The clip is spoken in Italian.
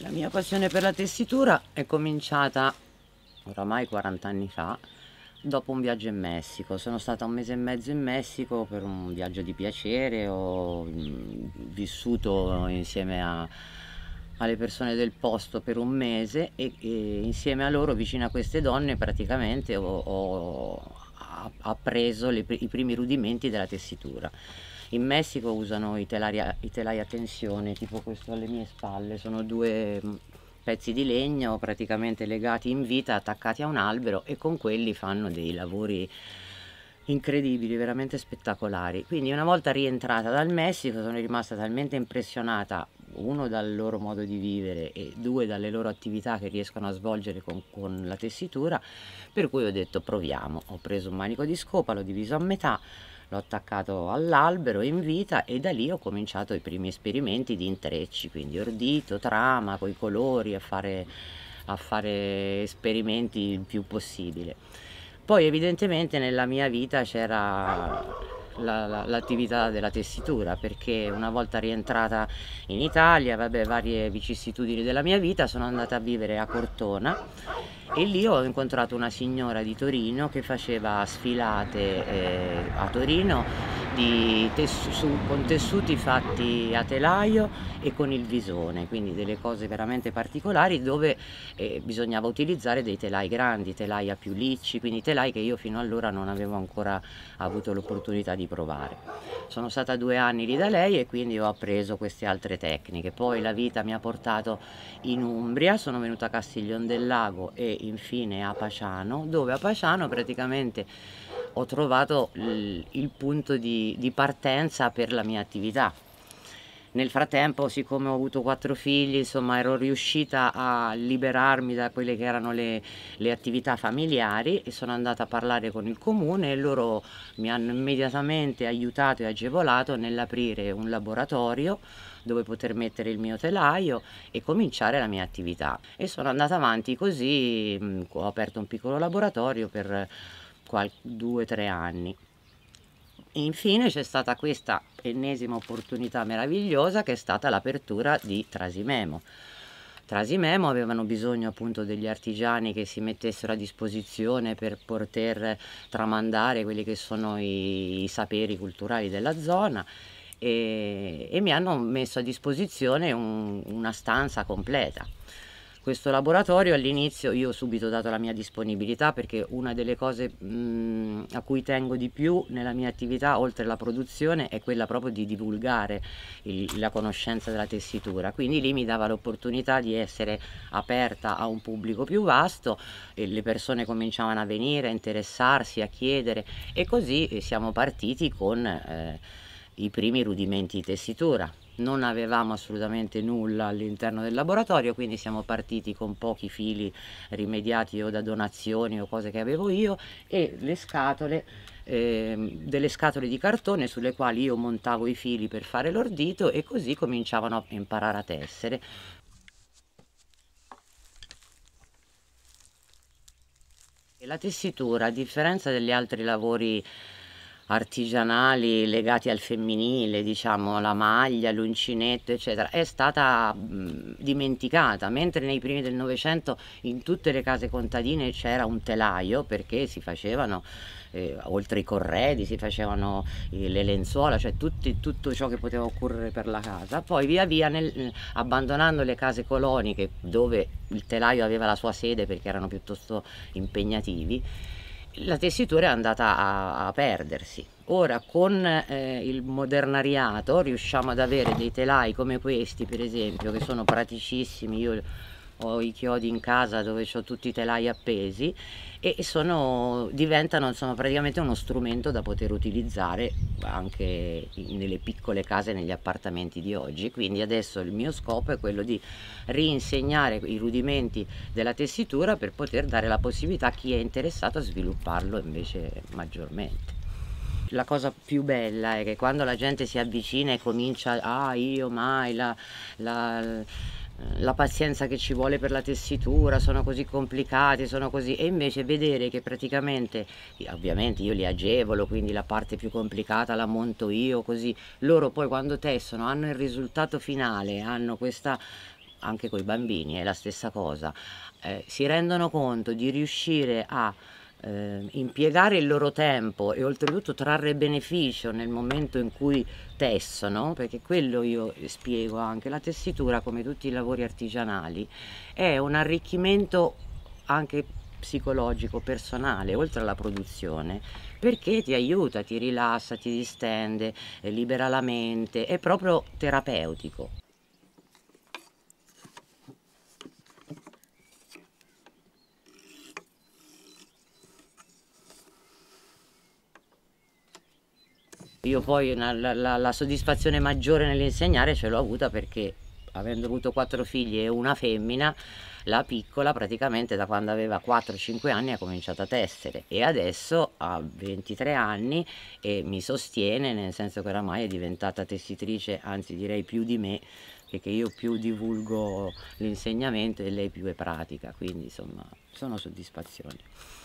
La mia passione per la tessitura è cominciata oramai 40 anni fa dopo un viaggio in Messico. Sono stata un mese e mezzo in Messico per un viaggio di piacere, ho mm, vissuto insieme a, alle persone del posto per un mese e, e, insieme a loro, vicino a queste donne, praticamente ho, ho ha, preso le, i primi rudimenti della tessitura. In Messico usano i telai, i telai a tensione, tipo questo alle mie spalle, sono due mm, pezzi di legno praticamente legati in vita, attaccati a un albero e con quelli fanno dei lavori incredibili, veramente spettacolari. Quindi una volta rientrata dal Messico sono rimasta talmente impressionata uno dal loro modo di vivere e due dalle loro attività che riescono a svolgere con, con la tessitura, per cui ho detto proviamo. Ho preso un manico di scopa, l'ho diviso a metà, l'ho attaccato all'albero in vita e da lì ho cominciato i primi esperimenti di intrecci, quindi ordito, trama, coi colori, a fare, a fare esperimenti il più possibile. Poi evidentemente nella mia vita c'era l'attività la, la, della tessitura perché una volta rientrata in Italia, vabbè, varie vicissitudini della mia vita, sono andata a vivere a Cortona e lì ho incontrato una signora di Torino che faceva sfilate eh, a Torino tessu con tessuti fatti a telaio e con il visone, quindi delle cose veramente particolari dove eh, bisognava utilizzare dei telai grandi, telai a più licci, quindi telai che io fino allora non avevo ancora avuto l'opportunità di provare. Sono stata due anni lì da lei e quindi ho appreso queste altre tecniche. Poi la vita mi ha portato in Umbria, sono venuta a Castiglion del Lago e infine a Paciano, dove a Paciano praticamente ho trovato il, il punto di, di partenza per la mia attività. Nel frattempo, siccome ho avuto quattro figli, insomma, ero riuscita a liberarmi da quelle che erano le, le, attività familiari e sono andata a parlare con il comune e loro mi hanno immediatamente aiutato e agevolato nell'aprire un laboratorio dove poter mettere il mio telaio e cominciare la mia attività. E sono andata avanti così, ho aperto un piccolo laboratorio per due o tre anni. infine c'è stata questa ennesima opportunità meravigliosa che è stata l'apertura di Trasimemo. Trasimemo avevano bisogno appunto degli artigiani che si mettessero a disposizione per poter tramandare quelli che sono i, i saperi culturali della zona e, e, mi hanno messo a disposizione un, una stanza completa questo laboratorio. All'inizio io ho subito dato la mia disponibilità perché una delle cose mh, mm, a cui tengo di più nella mia attività, oltre alla produzione, è quella proprio di divulgare il, la conoscenza della tessitura. Quindi lì mi dava l'opportunità di essere aperta a un pubblico più vasto e le persone cominciavano a venire, a interessarsi, a chiedere e così siamo partiti con eh, i primi rudimenti di tessitura non avevamo assolutamente nulla all'interno del laboratorio, quindi siamo partiti con pochi fili rimediati o da donazioni o cose che avevo io e le scatole, eh, delle scatole di cartone sulle quali io montavo i fili per fare l'ordito e così cominciavano a imparare a tessere. La tessitura, a differenza degli altri lavori artigianali legati al femminile, diciamo la maglia, l'uncinetto, eccetera, è stata mh, dimenticata, mentre nei primi del Novecento in tutte le case contadine c'era un telaio perché si facevano eh, oltre i corredi, si facevano eh, le lenzuola, cioè tutti, tutto ciò che poteva occorrere per la casa. Poi via via nel, abbandonando le case coloniche dove il telaio aveva la sua sede perché erano piuttosto impegnativi, la tessitura è andata a, a perdersi. Ora con eh, il modernariato riusciamo ad avere dei telai come questi per esempio che sono praticissimi, io ho i chiodi in casa dove ho tutti i telai appesi e sono, diventano insomma, praticamente uno strumento da poter utilizzare anche nelle piccole case, negli appartamenti di oggi. Quindi adesso il mio scopo è quello di reinsegnare i rudimenti della tessitura per poter dare la possibilità a chi è interessato a svilupparlo invece maggiormente. La cosa più bella è che quando la gente si avvicina e comincia, ah io mai, la, la eh, la pazienza che ci vuole per la tessitura, sono così complicati, sono così, e invece vedere che praticamente, ovviamente io li agevolo, quindi la parte più complicata la monto io, così loro poi quando tessono hanno il risultato finale, hanno questa, anche con i bambini è la stessa cosa, eh, si rendono conto di riuscire a eh, impiegare il loro tempo e oltretutto trarre beneficio nel momento in cui tessono, perché quello io spiego anche, la tessitura come tutti i lavori artigianali è un arricchimento anche psicologico, personale, oltre alla produzione, perché ti aiuta, ti rilassa, ti distende, eh, libera la mente, è proprio terapeutico. Io poi una, la, la, soddisfazione maggiore nell'insegnare ce l'ho avuta perché avendo avuto quattro figli e una femmina, la piccola praticamente da quando aveva 4-5 anni ha cominciato a tessere e adesso ha 23 anni e mi sostiene nel senso che oramai è diventata tessitrice, anzi direi più di me, perché io più divulgo l'insegnamento e lei più è pratica, quindi insomma sono soddisfazioni.